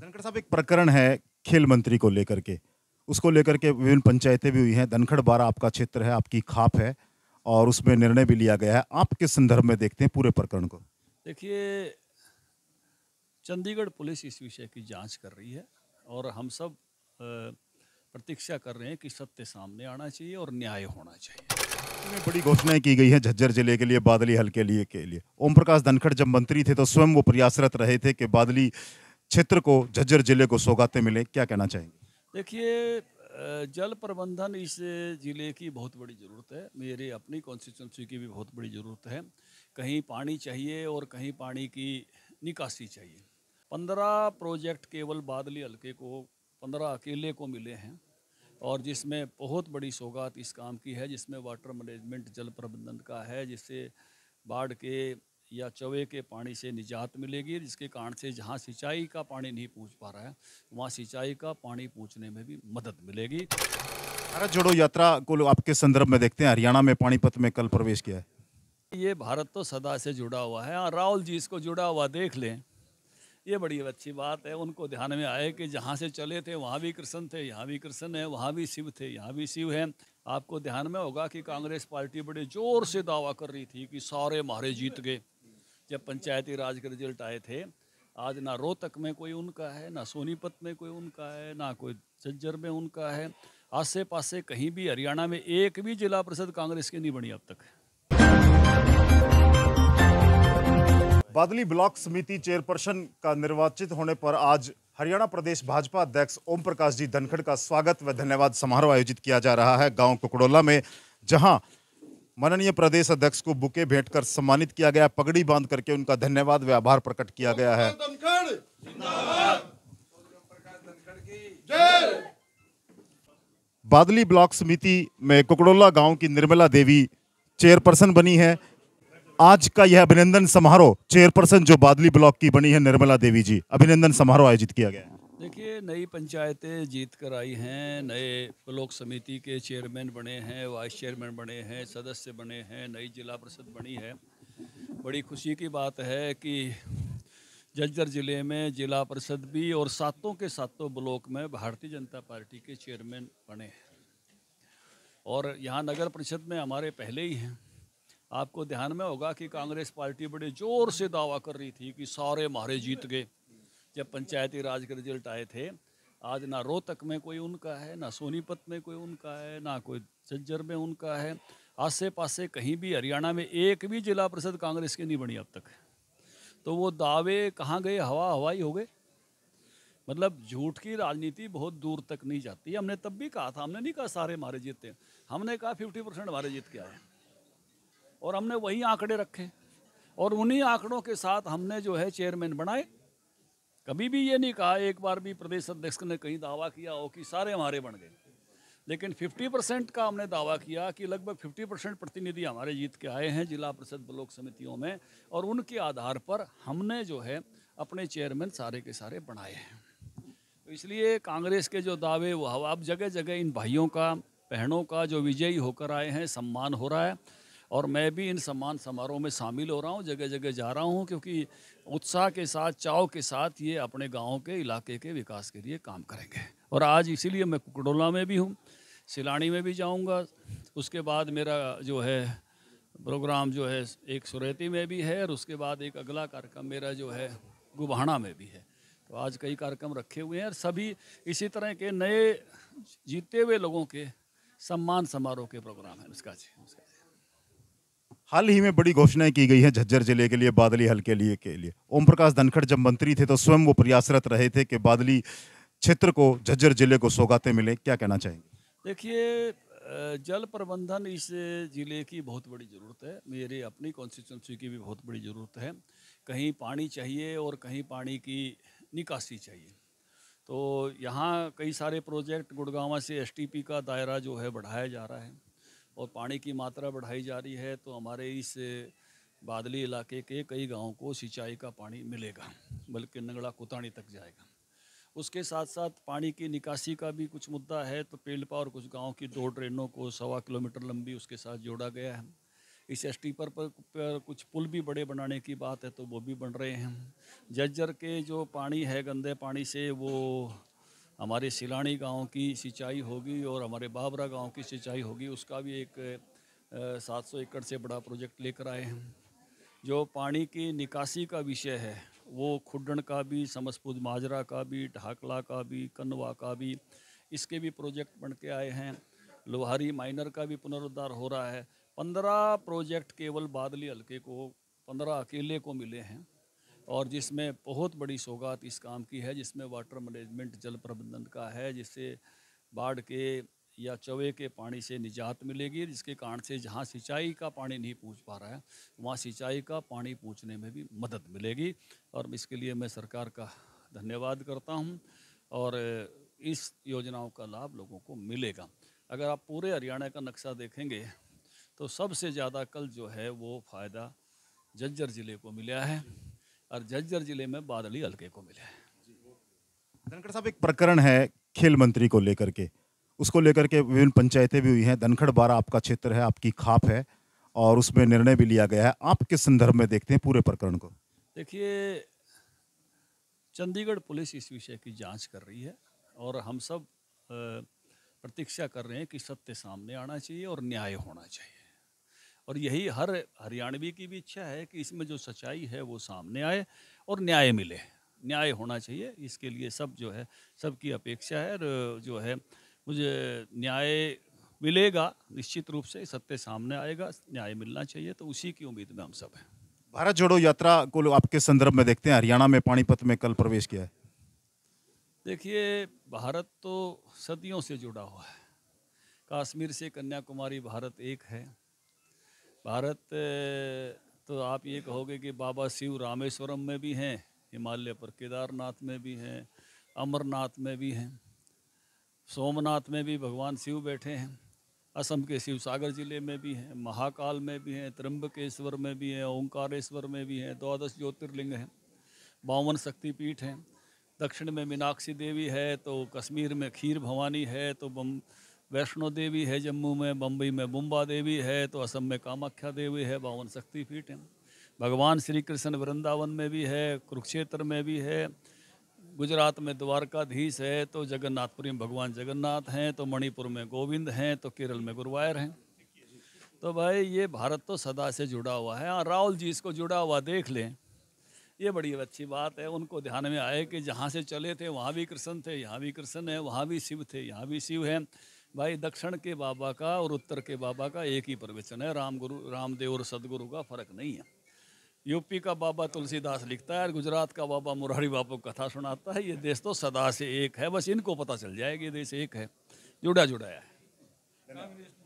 धनखड़ साहब एक प्रकरण है खेल मंत्री को लेकर के उसको लेकर के विभिन्न पंचायतें भी हुई हैं धनखड़ बारा आपका क्षेत्र है आपकी खाप है और उसमें निर्णय भी लिया गया है आप किस संदर्भ में देखते हैं पूरे प्रकरण को देखिए चंडीगढ़ पुलिस इस विषय की जांच कर रही है और हम सब प्रतीक्षा कर रहे हैं कि सत्य सामने आना चाहिए और न्याय होना चाहिए बड़ी घोषणाएं की गई है झज्जर जिले के लिए बादली हल्के लिए के लिए ओम प्रकाश धनखड़ जब मंत्री थे तो स्वयं वो प्रयासरत रहे थे कि बादली क्षेत्र को झज्जर जिले को सौगाते मिले क्या कहना चाहेंगे देखिए जल प्रबंधन इस ज़िले की बहुत बड़ी ज़रूरत है मेरी अपनी कॉन्स्टिट्यूंसी की भी बहुत बड़ी ज़रूरत है कहीं पानी चाहिए और कहीं पानी की निकासी चाहिए पंद्रह प्रोजेक्ट केवल बादली हल्के को पंद्रह अकेले को मिले हैं और जिसमें बहुत बड़ी सौगात इस काम की है जिसमें वाटर मैनेजमेंट जल प्रबंधन का है जिससे बाढ़ के या चवे के पानी से निजात मिलेगी जिसके कारण से जहाँ सिंचाई का पानी नहीं पूछ पा रहा है वहाँ सिंचाई का पानी पूछने में भी मदद मिलेगी भारत जोड़ो यात्रा को आपके संदर्भ में देखते हैं हरियाणा में पानीपत में कल प्रवेश किया है ये भारत तो सदा से जुड़ा हुआ है और हाँ, राहुल जी इसको जुड़ा हुआ देख लें ये बड़ी अच्छी बात है उनको ध्यान में आए कि जहाँ से चले थे वहाँ भी कृष्ण थे यहाँ भी कृष्ण है वहाँ भी शिव थे यहाँ भी शिव हैं आपको ध्यान में होगा कि कांग्रेस पार्टी बड़े जोर से दावा कर रही थी कि सारे मारे जीत गए जब पंचायती राज के रिजल्ट आए थे आज ना रोहतक में कोई उनका है ना सोनीपत में कोई उनका है ना कोई झज्जर में उनका है आसे पासे कहीं भी हरियाणा में एक भी जिला परिषद कांग्रेस की नहीं बनी अब तक बादली ब्लॉक समिति चेयरपर्सन का निर्वाचित होने पर आज हरियाणा प्रदेश भाजपा अध्यक्ष ओम प्रकाश जी धनखड़ का स्वागत व धन्यवाद समारोह आयोजित किया जा रहा है गांव कुकड़ोला में जहां माननीय प्रदेश अध्यक्ष को बुके भेंट कर सम्मानित किया गया पगड़ी बांध करके उनका धन्यवाद व आभार प्रकट किया गया है बादली ब्लॉक समिति में कुकड़ोला गांव की निर्मला देवी चेयरपर्सन बनी है आज का यह अभिनंदन समारोह चेयरपर्सन जो बादली ब्लॉक की बनी है निर्मला देवी जी अभिनंदन समारोह आयोजित किया गया है देखिए नई पंचायतें जीत कर आई हैं नए ब्लॉक समिति के चेयरमैन बने हैं वाइस चेयरमैन बने हैं सदस्य बने हैं नई जिला परिषद बनी है बड़ी खुशी की बात है कि जज्जर ज़िले में जिला परिषद भी और सातों के सातों ब्लॉक में भारतीय जनता पार्टी के चेयरमैन बने हैं और यहाँ नगर परिषद में हमारे पहले ही हैं आपको ध्यान में होगा कि कांग्रेस पार्टी बड़े ज़ोर से दावा कर रही थी कि सारे मारे जीत गए जब पंचायती राज के रिजल्ट आए थे आज ना रोहतक में कोई उनका है ना सोनीपत में कोई उनका है ना कोई झज्जर में उनका है आसे पासे कहीं भी हरियाणा में एक भी जिला परिषद कांग्रेस की नहीं बनी अब तक तो वो दावे कहाँ गए हवा हवाई हो गए मतलब झूठ की राजनीति बहुत दूर तक नहीं जाती हमने तब भी कहा था हमने नहीं कहा सारे मारे जीतते हमने कहा फिफ्टी परसेंट मारे जीत के आए और हमने वही आंकड़े रखे और उन्हीं आंकड़ों के साथ हमने जो है चेयरमैन बनाए कभी भी ये नहीं कहा एक बार भी प्रदेश अध्यक्ष ने कहीं दावा किया हो कि सारे हमारे बन गए लेकिन 50 परसेंट का हमने दावा किया कि लगभग 50 परसेंट प्रतिनिधि हमारे जीत के आए हैं जिला परिषद ब्लॉक समितियों में और उनके आधार पर हमने जो है अपने चेयरमैन सारे के सारे बनाए हैं तो इसलिए कांग्रेस के जो दावे वो अब जगह जगह इन भाइयों का बहनों का जो विजयी होकर आए हैं सम्मान हो रहा है और मैं भी इन सम्मान समारोह में शामिल हो रहा हूँ जगह जगह जा रहा हूँ क्योंकि उत्साह के साथ चाव के साथ ये अपने गाँव के इलाके के विकास के लिए काम करेंगे और आज इसीलिए मैं कुकड़ोला में भी हूँ सिलानी में भी जाऊँगा उसके बाद मेरा जो है प्रोग्राम जो है एक सुरैती में भी है और उसके बाद एक अगला कार्यक्रम मेरा जो है गुबहाना में भी है तो आज कई कार्यक्रम रखे हुए हैं और सभी इसी तरह के नए जीते हुए लोगों के सम्मान समारोह के प्रोग्राम हैं उसका जी उसका जी हाल ही में बड़ी घोषणाएं की गई हैं झज्जर जिले के लिए बादली हल के लिए के लिए ओम प्रकाश धनखड़ जब मंत्री थे तो स्वयं वो प्रयासरत रहे थे कि बादली क्षेत्र को झज्जर जिले को सौगाते मिले क्या कहना चाहेंगे देखिए जल प्रबंधन इस जिले की बहुत बड़ी ज़रूरत है मेरे अपनी कॉन्स्टिट्यूंसी की भी बहुत बड़ी ज़रूरत है कहीं पानी चाहिए और कहीं पानी की निकासी चाहिए तो यहाँ कई सारे प्रोजेक्ट गुड़गावा से एसटीपी का दायरा जो है बढ़ाया जा रहा है और पानी की मात्रा बढ़ाई जा रही है तो हमारे इस बादली इलाके के कई गाँव को सिंचाई का पानी मिलेगा बल्कि नंगड़ा कुतानी तक जाएगा उसके साथ साथ पानी की निकासी का भी कुछ मुद्दा है तो पेलपा और कुछ गाँव की दो ट्रेनों को सवा किलोमीटर लंबी उसके साथ जोड़ा गया है इस एस पर, पर पर कुछ पुल भी बड़े बनाने की बात है तो वो भी बन रहे हैं जज्जर के जो पानी है गंदे पानी से वो हमारे सिलानी गांव की सिंचाई होगी और हमारे बाबरा गांव की सिंचाई होगी उसका भी एक सात सौ एकड़ से बड़ा प्रोजेक्ट लेकर आए हैं जो पानी की निकासी का विषय है वो खुडन का भी समस्पुद माजरा का भी ढाकला का भी कन्वा का भी इसके भी प्रोजेक्ट बन के आए हैं लोहारी माइनर का भी पुनरुद्धार हो रहा है पंद्रह प्रोजेक्ट केवल बादली हल्के को पंद्रह अकेले को मिले हैं और जिसमें बहुत बड़ी सौगात इस काम की है जिसमें वाटर मैनेजमेंट जल प्रबंधन का है जिससे बाढ़ के या चवे के पानी से निजात मिलेगी जिसके कारण से जहाँ सिंचाई का पानी नहीं पूछ पा रहा है वहाँ सिंचाई का पानी पूछने में भी मदद मिलेगी और इसके लिए मैं सरकार का धन्यवाद करता हूँ और इस योजनाओं का लाभ लोगों को मिलेगा अगर आप पूरे हरियाणा का नक्शा देखेंगे तो सबसे ज़्यादा कल जो है वो फ़ायदा जज्जर ज़िले को मिला है और झज्जर जिले में बादली हल्के को मिले धनखड़ साहब एक प्रकरण है खेल मंत्री को लेकर के उसको लेकर के विभिन्न पंचायतें भी हुई हैं धनखड़ बारा आपका क्षेत्र है आपकी खाप है और उसमें निर्णय भी लिया गया है आप किस संदर्भ में देखते हैं पूरे प्रकरण को देखिए चंडीगढ़ पुलिस इस विषय की जांच कर रही है और हम सब प्रतीक्षा कर रहे हैं कि सत्य सामने आना चाहिए और न्याय होना चाहिए और यही हर हरियाणवी की भी इच्छा है कि इसमें जो सच्चाई है वो सामने आए और न्याय मिले न्याय होना चाहिए इसके लिए सब जो है सबकी अपेक्षा है और जो है मुझे न्याय मिलेगा निश्चित रूप से सत्य सामने आएगा न्याय मिलना चाहिए तो उसी की उम्मीद में हम सब हैं भारत जोड़ो यात्रा को आपके संदर्भ में देखते हैं हरियाणा में पानीपत में कल प्रवेश किया है देखिए भारत तो सदियों से जुड़ा हुआ है कश्मीर से कन्याकुमारी भारत एक है भारत तो आप ये कहोगे कि बाबा शिव रामेश्वरम में भी हैं हिमालय पर केदारनाथ में भी हैं अमरनाथ में भी हैं सोमनाथ में भी भगवान शिव बैठे हैं असम के शिव सागर जिले में भी हैं महाकाल में भी हैं त्रंबकेश्वर में भी हैं ओंकारेश्वर में भी हैं द्वादश ज्योतिर्लिंग हैं बावन शक्तिपीठ हैं दक्षिण में मीनाक्षी देवी है तो कश्मीर में खीर भवानी है तो बम वैष्णो देवी है जम्मू में बम्बई में बुम्बा देवी है तो असम में कामाख्या देवी है बावन शक्ति पीठ हैं भगवान श्री कृष्ण वृंदावन में भी है कुरुक्षेत्र में भी है गुजरात में द्वारकाधीश है तो जगन्नाथपुरी में भगवान जगन्नाथ हैं तो मणिपुर में गोविंद हैं तो केरल में गुरुवायर हैं तो भाई ये भारत तो सदा से जुड़ा हुआ है और हाँ, राहुल जी इसको जुड़ा हुआ देख लें ये बड़ी अच्छी बात है उनको ध्यान में आए कि जहाँ से चले थे वहाँ भी कृष्ण थे यहाँ भी कृष्ण है वहाँ भी शिव थे यहाँ भी शिव हैं भाई दक्षिण के बाबा का और उत्तर के बाबा का एक ही प्रवचन है राम गुरु रामदेव और सदगुरु का फर्क नहीं है यूपी का बाबा तुलसीदास लिखता है और गुजरात का बाबा मुरारी बापू कथा सुनाता है ये देश तो सदा से एक है बस इनको पता चल जाएगा ये देश एक है जुड़ा जुड़ाया है